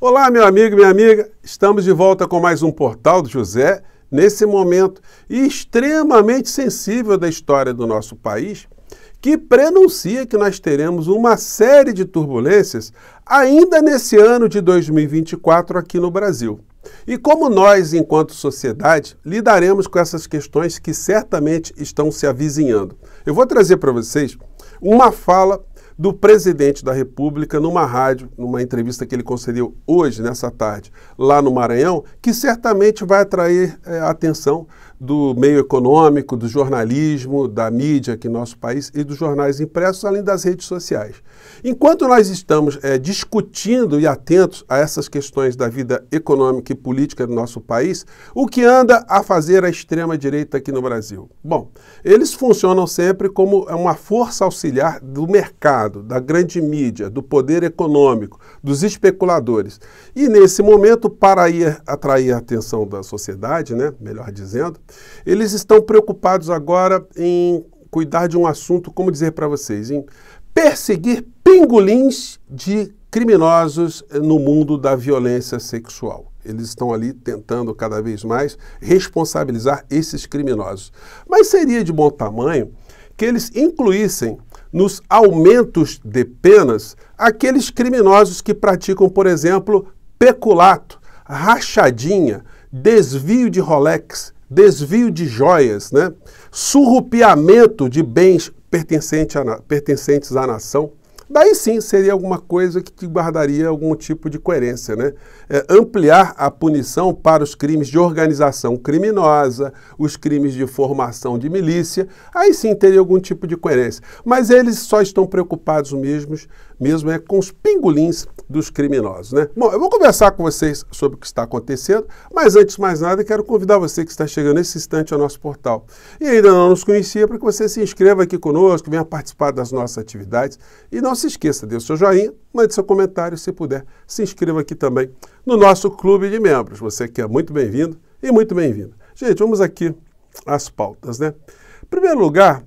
Olá, meu amigo, minha amiga. Estamos de volta com mais um Portal do José. Nesse momento extremamente sensível da história do nosso país, que prenuncia que nós teremos uma série de turbulências ainda nesse ano de 2024 aqui no Brasil. E como nós, enquanto sociedade, lidaremos com essas questões que certamente estão se avizinhando? Eu vou trazer para vocês uma fala do presidente da República numa rádio, numa entrevista que ele concedeu hoje, nessa tarde, lá no Maranhão, que certamente vai atrair é, atenção do meio econômico, do jornalismo, da mídia aqui no nosso país e dos jornais impressos, além das redes sociais. Enquanto nós estamos é, discutindo e atentos a essas questões da vida econômica e política do nosso país, o que anda a fazer a extrema-direita aqui no Brasil? Bom, eles funcionam sempre como uma força auxiliar do mercado, da grande mídia, do poder econômico, dos especuladores. E nesse momento, para ir atrair a atenção da sociedade, né, melhor dizendo, eles estão preocupados agora em cuidar de um assunto, como dizer para vocês, em perseguir pingolins de criminosos no mundo da violência sexual. Eles estão ali tentando cada vez mais responsabilizar esses criminosos. Mas seria de bom tamanho que eles incluíssem nos aumentos de penas aqueles criminosos que praticam, por exemplo, peculato, rachadinha, desvio de Rolex, desvio de joias, né? surrupiamento de bens pertencente a, pertencentes à nação. Daí sim seria alguma coisa que guardaria algum tipo de coerência, né? É, ampliar a punição para os crimes de organização criminosa, os crimes de formação de milícia, aí sim teria algum tipo de coerência. Mas eles só estão preocupados mesmos mesmo é com os pingolins dos criminosos, né? Bom, eu vou conversar com vocês sobre o que está acontecendo, mas antes de mais nada, quero convidar você que está chegando nesse instante ao nosso portal e ainda não nos conhecia, para que você se inscreva aqui conosco, venha participar das nossas atividades e não se esqueça, dê o seu joinha, mande seu comentário, se puder, se inscreva aqui também no nosso clube de membros. Você que é muito bem-vindo e muito bem-vinda. Gente, vamos aqui às pautas, né? Em primeiro lugar,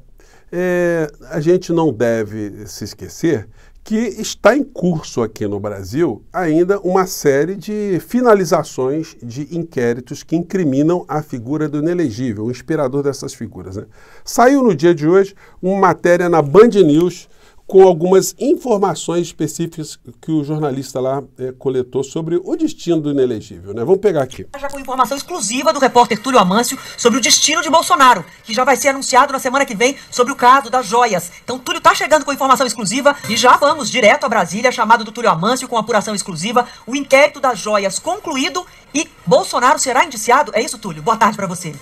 é, a gente não deve se esquecer que está em curso aqui no Brasil ainda uma série de finalizações de inquéritos que incriminam a figura do inelegível, o inspirador dessas figuras. Né? Saiu no dia de hoje uma matéria na Band News com algumas informações específicas que o jornalista lá é, coletou sobre o destino do inelegível. Né? Vamos pegar aqui. Já com informação exclusiva do repórter Túlio Amâncio sobre o destino de Bolsonaro, que já vai ser anunciado na semana que vem sobre o caso das joias. Então, Túlio está chegando com informação exclusiva e já vamos direto a Brasília, chamado do Túlio Amâncio com apuração exclusiva, o inquérito das joias concluído e Bolsonaro será indiciado. É isso, Túlio? Boa tarde para você.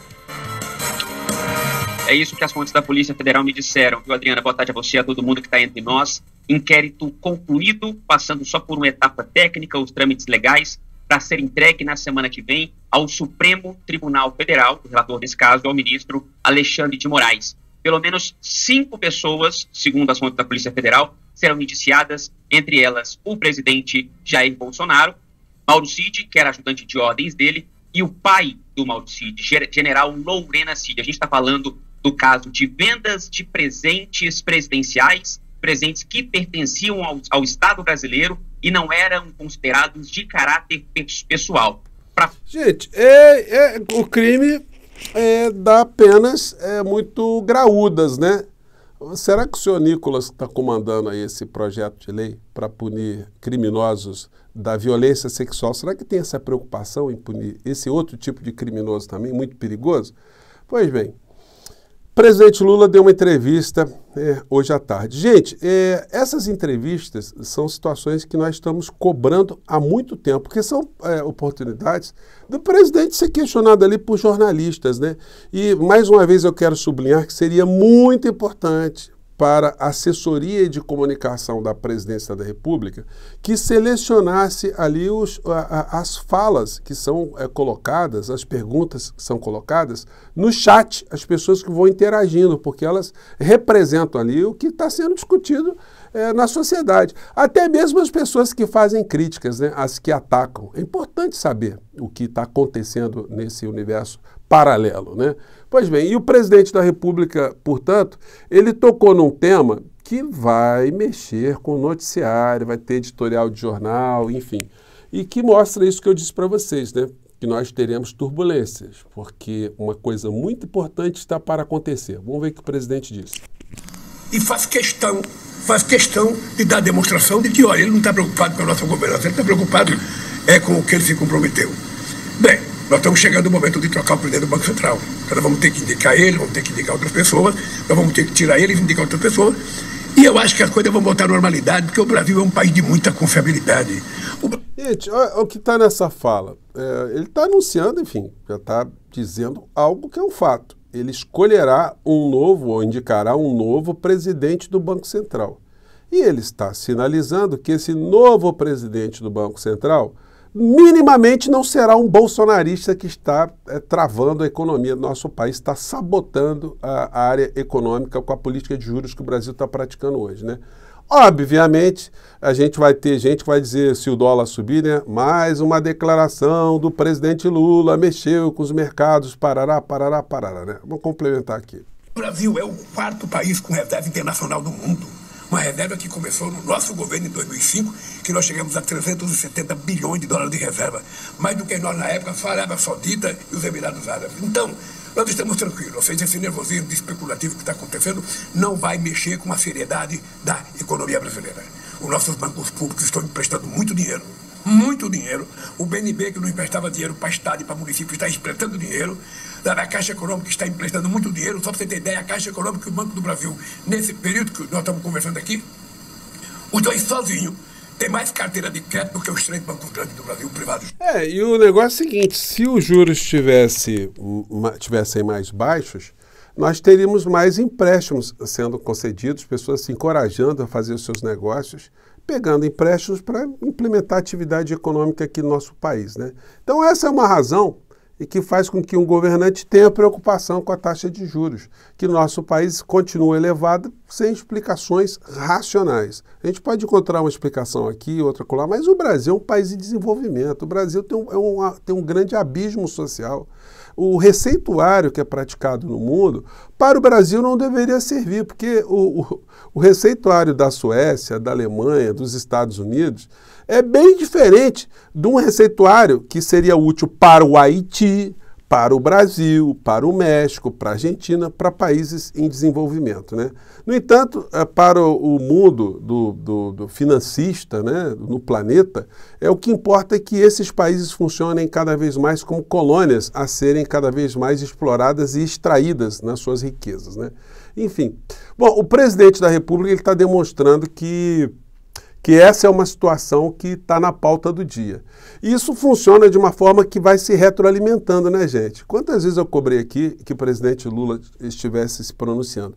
É isso que as fontes da Polícia Federal me disseram, viu, Adriana? Boa tarde a você, e a todo mundo que está entre nós. Inquérito concluído, passando só por uma etapa técnica, os trâmites legais, para ser entregue na semana que vem ao Supremo Tribunal Federal, o relator desse caso é o ministro Alexandre de Moraes. Pelo menos cinco pessoas, segundo as fontes da Polícia Federal, serão indiciadas, entre elas o presidente Jair Bolsonaro, Mauro Cid, que era ajudante de ordens dele, e o pai do Mauro Cid, general Lorena Cid. A gente está falando no caso de vendas de presentes presidenciais, presentes que pertenciam ao, ao Estado brasileiro e não eram considerados de caráter pessoal. Pra... Gente, é, é, o crime é, dá penas é, muito graúdas, né? Será que o senhor Nicolas está comandando aí esse projeto de lei para punir criminosos da violência sexual? Será que tem essa preocupação em punir esse outro tipo de criminoso também, muito perigoso? Pois bem, presidente Lula deu uma entrevista é, hoje à tarde. Gente, é, essas entrevistas são situações que nós estamos cobrando há muito tempo, porque são é, oportunidades do presidente ser questionado ali por jornalistas, né? E mais uma vez eu quero sublinhar que seria muito importante para assessoria de comunicação da Presidência da República que selecionasse ali os, a, a, as falas que são é, colocadas, as perguntas que são colocadas no chat, as pessoas que vão interagindo, porque elas representam ali o que está sendo discutido é, na sociedade. Até mesmo as pessoas que fazem críticas, né, as que atacam. É importante saber o que está acontecendo nesse universo paralelo. Né? Pois bem, e o presidente da República, portanto, ele tocou num tema que vai mexer com o noticiário, vai ter editorial de jornal, enfim. E que mostra isso que eu disse para vocês, né? que nós teremos turbulências, porque uma coisa muito importante está para acontecer. Vamos ver o que o presidente disse. E faz questão faz questão de dar demonstração de que, olha, ele não está preocupado com a nossa governança, ele está preocupado é, com o que ele se comprometeu. Bem, nós estamos chegando ao momento de trocar o presidente do Banco Central. Então nós vamos ter que indicar ele, vamos ter que indicar outras pessoas, nós vamos ter que tirar ele e indicar outras pessoas. E eu acho que as coisas vão voltar à normalidade, porque o Brasil é um país de muita confiabilidade. O... Gente, olha, olha o que está nessa fala. É, ele está anunciando, enfim, já está dizendo algo que é um fato ele escolherá um novo ou indicará um novo presidente do Banco Central. E ele está sinalizando que esse novo presidente do Banco Central minimamente não será um bolsonarista que está é, travando a economia do nosso país, está sabotando a, a, área econômica com a política de juros que o Brasil está praticando hoje. Né? Obviamente, a gente vai ter gente que vai dizer, se o dólar subir, né? Mais uma declaração do presidente Lula, mexeu com os mercados, parará, parará, parará, né? Vou complementar aqui. O Brasil é o quarto país com reserva internacional do mundo. Uma reserva que começou no nosso governo em 2005, que nós chegamos a 370 bilhões de dólares de reserva. Mais do que nós, na época, só a Arábia Saudita e os Emirados Árabes. Então, nós estamos tranquilos, ou seja, esse nervosismo especulativo que está acontecendo não vai mexer com a seriedade da economia brasileira. Os nossos bancos públicos estão emprestando muito dinheiro, muito dinheiro. O BNB, que não emprestava dinheiro para Estado e para município, está emprestando dinheiro. A Caixa Econômica está emprestando muito dinheiro. Só para você ter ideia, a Caixa Econômica e o Banco do Brasil, nesse período que nós estamos conversando aqui, os dois sozinhos tem mais carteira de crédito do que os três bancos grandes do Brasil privados. É, e o negócio é o seguinte: se os juros tivesse, tivessem mais baixos, nós teríamos mais empréstimos sendo concedidos, pessoas se encorajando a fazer os seus negócios, pegando empréstimos para implementar atividade econômica aqui no nosso país. Né? Então, essa é uma razão e que faz com que um governante tenha preocupação com a taxa de juros, que nosso país continua elevado sem explicações racionais. A gente pode encontrar uma explicação aqui, outra lá, mas o Brasil é um país em de desenvolvimento. O Brasil tem um, é um, tem um grande abismo social o receituário que é praticado no mundo, para o Brasil não deveria servir, porque o, o, o receituário da Suécia, da Alemanha, dos Estados Unidos é bem diferente de um receituário que seria útil para o Haiti, para o Brasil, para o México, para a Argentina, para países em desenvolvimento. Né? No entanto, eh, para o mundo do, do, do, financista né, no planeta, é o que importa é que esses países funcionem cada vez mais como colônias a serem cada vez mais exploradas e extraídas nas suas riquezas. Né? Enfim, bom, o presidente da República está demonstrando que que essa é uma situação que está na pauta do dia. E isso funciona de uma forma que vai se retroalimentando, né, gente? Quantas vezes eu cobrei aqui que o presidente Lula estivesse se pronunciando?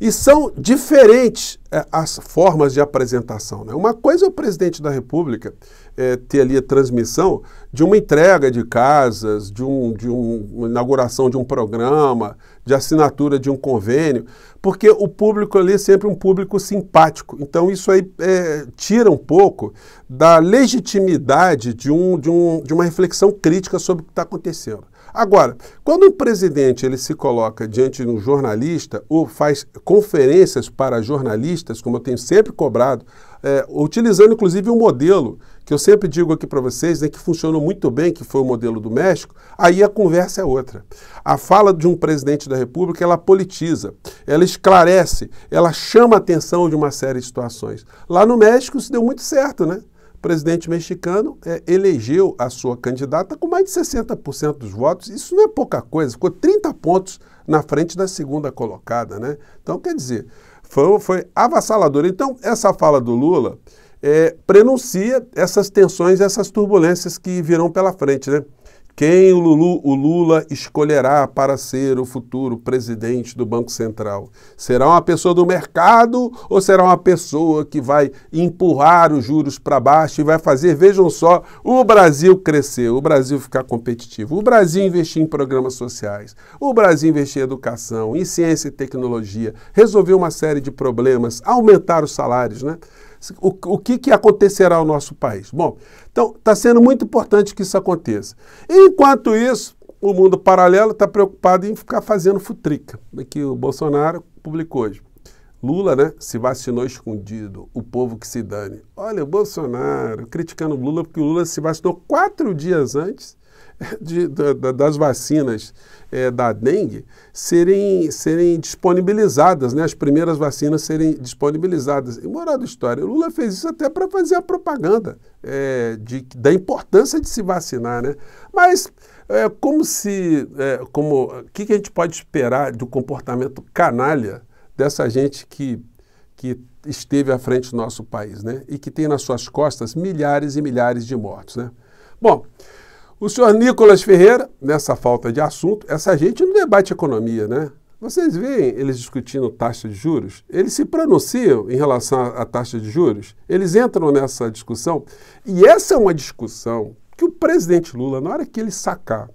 E são diferentes é, as formas de apresentação. Né? Uma coisa é o presidente da República é, ter ali a transmissão de uma entrega de casas, de, um, de um, uma inauguração de um programa, de assinatura de um convênio, porque o público ali é sempre um público simpático. Então isso aí é, tira um pouco da legitimidade de, um, de, um, de uma reflexão crítica sobre o que está acontecendo. Agora, quando o presidente ele se coloca diante de um jornalista ou faz conferências para jornalistas, como eu tenho sempre cobrado, é, utilizando inclusive um modelo que eu sempre digo aqui para vocês, né, que funcionou muito bem, que foi o modelo do México, aí a conversa é outra. A fala de um presidente da República, ela politiza, ela esclarece, ela chama a atenção de uma série de situações. Lá no México se deu muito certo, né? presidente mexicano é, elegeu a sua candidata com mais de 60% dos votos. Isso não é pouca coisa, ficou 30 pontos na frente da segunda colocada, né? Então, quer dizer, foi, foi avassalador. Então, essa fala do Lula é, prenuncia essas tensões, essas turbulências que virão pela frente, né? Quem o, Lulu, o Lula escolherá para ser o futuro presidente do Banco Central? Será uma pessoa do mercado ou será uma pessoa que vai empurrar os juros para baixo e vai fazer, vejam só, o Brasil crescer, o Brasil ficar competitivo, o Brasil investir em programas sociais, o Brasil investir em educação, em ciência e tecnologia, resolver uma série de problemas, aumentar os salários, né? O, o que, que acontecerá ao nosso país? Bom, então está sendo muito importante que isso aconteça. Enquanto isso, o mundo paralelo está preocupado em ficar fazendo futrica, que o Bolsonaro publicou hoje. Lula, né, se vacinou escondido, o povo que se dane. Olha, o Bolsonaro criticando o Lula porque o Lula se vacinou quatro dias antes de, das vacinas é, da dengue serem, serem disponibilizadas, né? as primeiras vacinas serem disponibilizadas. E moral da história, o Lula fez isso até para fazer a propaganda é, de, da importância de se vacinar. Né? Mas é, como se. É, como, o que, que a gente pode esperar do comportamento canalha dessa gente que, que esteve à frente do nosso país né? e que tem nas suas costas milhares e milhares de mortos? Né? Bom. O senhor Nicolas Ferreira, nessa falta de assunto, essa gente não debate economia, né? Vocês veem eles discutindo taxa de juros? Eles se pronunciam em relação à taxa de juros? Eles entram nessa discussão? E essa é uma discussão que o presidente Lula, na hora que ele sacar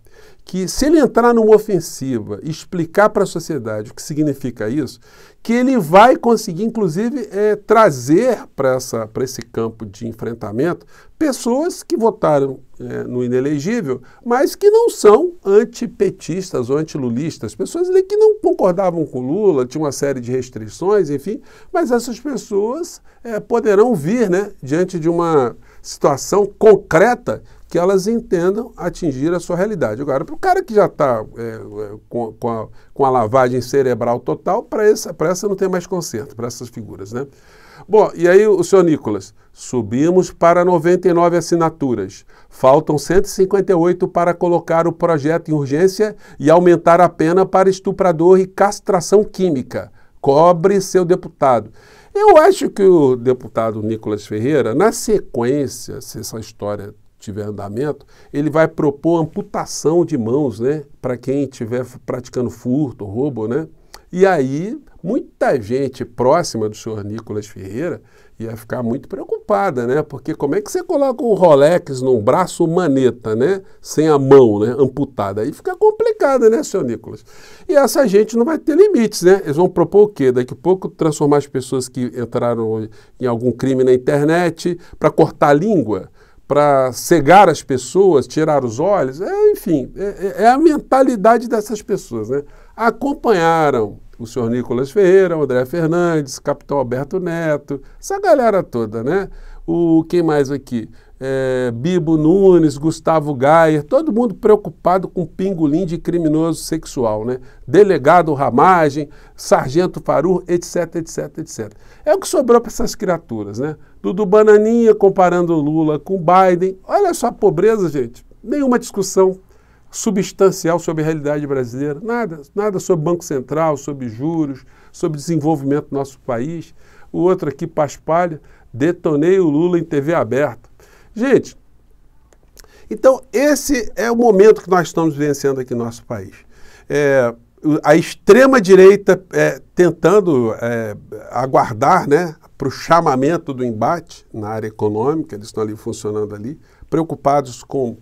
que se ele entrar numa ofensiva e explicar para a sociedade o que significa isso, que ele vai conseguir, inclusive, é, trazer para esse campo de enfrentamento pessoas que votaram é, no inelegível, mas que não são antipetistas ou antilulistas, pessoas ali que não concordavam com Lula, tinha uma série de restrições, enfim, mas essas pessoas é, poderão vir né, diante de uma situação concreta que elas entendam atingir a sua realidade. Agora, para o cara que já está é, é, com, com, a, com, a, lavagem cerebral total, para essa, essa não tem mais conserto, para essas figuras, né? Bom, e aí o senhor Nicolas, subimos para 99 assinaturas. Faltam 158 para colocar o projeto em urgência e aumentar a pena para estuprador e castração química. Cobre seu deputado. Eu acho que o deputado Nicolas Ferreira, na sequência, se essa história tiver andamento, ele vai propor amputação de mãos, né, para quem estiver praticando furto, roubo, né? E aí muita gente próxima do senhor Nicolas Ferreira ia ficar muito preocupada, né? Porque como é que você coloca um Rolex num braço maneta, né? Sem a mão, né? Amputada. Aí fica complicada, né, senhor Nicolas? E essa gente não vai ter limites, né? Eles vão propor o quê? Daqui a pouco transformar as pessoas que entraram em algum crime na internet para cortar a língua, para cegar as pessoas, tirar os olhos. É, enfim, é, é, é a mentalidade dessas pessoas, né? Acompanharam o senhor Nicolas Ferreira, o André Fernandes, capitão Alberto Neto, essa galera toda, né? O quem mais aqui? É, Bibo Nunes, Gustavo Gayer, todo mundo preocupado com pingolim de criminoso sexual, né? Delegado Ramagem, Sargento Faru, etc, etc, etc. É o que sobrou para essas criaturas, né? Dudu Bananinha comparando Lula com Biden. Olha só a pobreza, gente. Nenhuma discussão substancial sobre a realidade brasileira, nada, nada sobre Banco Central, sobre juros, sobre desenvolvimento do nosso país. O outro aqui, Paspalha, detonei o Lula em TV aberta. Gente, então esse é o momento que nós estamos vivenciando aqui no nosso país. É, a extrema-direita é, tentando é, aguardar né, para o chamamento do embate na área econômica, eles estão ali funcionando ali, preocupados com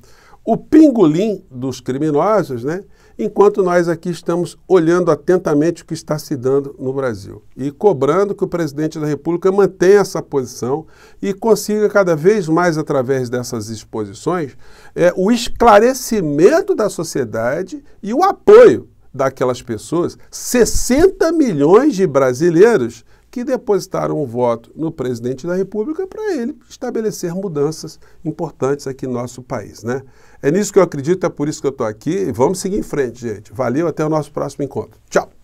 o pingolim dos criminosos, né? enquanto nós aqui estamos olhando atentamente o que está se dando no Brasil e cobrando que o presidente da República mantenha essa posição e consiga cada vez mais, através dessas exposições, é, o esclarecimento da sociedade e o apoio daquelas pessoas, 60 milhões de brasileiros que depositaram o voto no presidente da República para ele estabelecer mudanças importantes aqui no nosso país. Né? É nisso que eu acredito, é por isso que eu estou aqui. Vamos seguir em frente, gente. Valeu, até o nosso próximo encontro. Tchau!